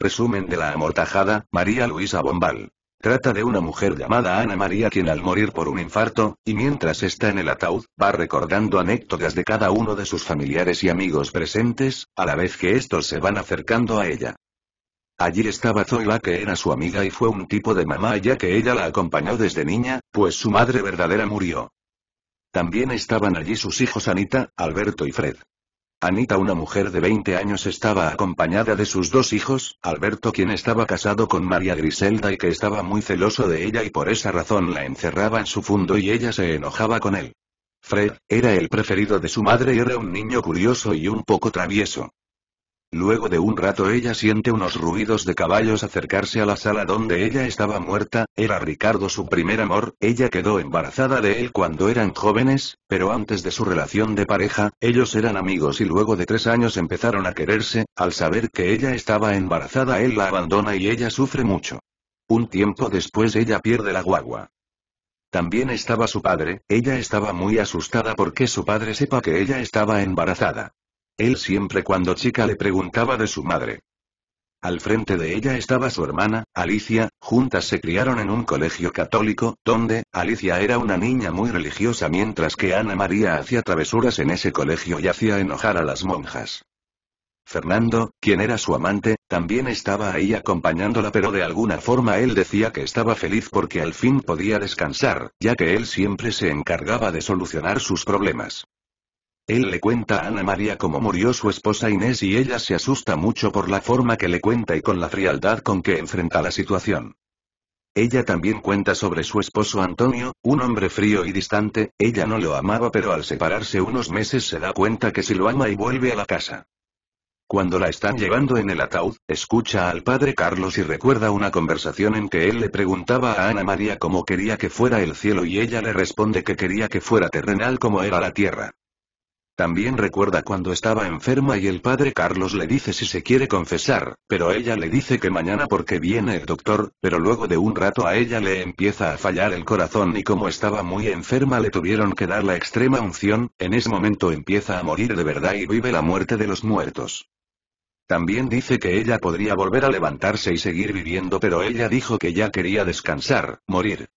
Resumen de la amortajada, María Luisa Bombal. Trata de una mujer llamada Ana María quien al morir por un infarto, y mientras está en el ataúd, va recordando anécdotas de cada uno de sus familiares y amigos presentes, a la vez que estos se van acercando a ella. Allí estaba Zoila que era su amiga y fue un tipo de mamá ya que ella la acompañó desde niña, pues su madre verdadera murió. También estaban allí sus hijos Anita, Alberto y Fred. Anita, una mujer de 20 años, estaba acompañada de sus dos hijos, Alberto quien estaba casado con María Griselda y que estaba muy celoso de ella y por esa razón la encerraba en su fundo y ella se enojaba con él. Fred, era el preferido de su madre y era un niño curioso y un poco travieso. Luego de un rato ella siente unos ruidos de caballos acercarse a la sala donde ella estaba muerta, era Ricardo su primer amor, ella quedó embarazada de él cuando eran jóvenes, pero antes de su relación de pareja, ellos eran amigos y luego de tres años empezaron a quererse, al saber que ella estaba embarazada él la abandona y ella sufre mucho. Un tiempo después ella pierde la guagua. También estaba su padre, ella estaba muy asustada porque su padre sepa que ella estaba embarazada. Él siempre cuando chica le preguntaba de su madre. Al frente de ella estaba su hermana, Alicia, juntas se criaron en un colegio católico, donde, Alicia era una niña muy religiosa mientras que Ana María hacía travesuras en ese colegio y hacía enojar a las monjas. Fernando, quien era su amante, también estaba ahí acompañándola pero de alguna forma él decía que estaba feliz porque al fin podía descansar, ya que él siempre se encargaba de solucionar sus problemas. Él le cuenta a Ana María cómo murió su esposa Inés y ella se asusta mucho por la forma que le cuenta y con la frialdad con que enfrenta la situación. Ella también cuenta sobre su esposo Antonio, un hombre frío y distante, ella no lo amaba pero al separarse unos meses se da cuenta que si lo ama y vuelve a la casa. Cuando la están llevando en el ataúd, escucha al padre Carlos y recuerda una conversación en que él le preguntaba a Ana María cómo quería que fuera el cielo y ella le responde que quería que fuera terrenal como era la tierra. También recuerda cuando estaba enferma y el padre Carlos le dice si se quiere confesar, pero ella le dice que mañana porque viene el doctor, pero luego de un rato a ella le empieza a fallar el corazón y como estaba muy enferma le tuvieron que dar la extrema unción, en ese momento empieza a morir de verdad y vive la muerte de los muertos. También dice que ella podría volver a levantarse y seguir viviendo, pero ella dijo que ya quería descansar, morir.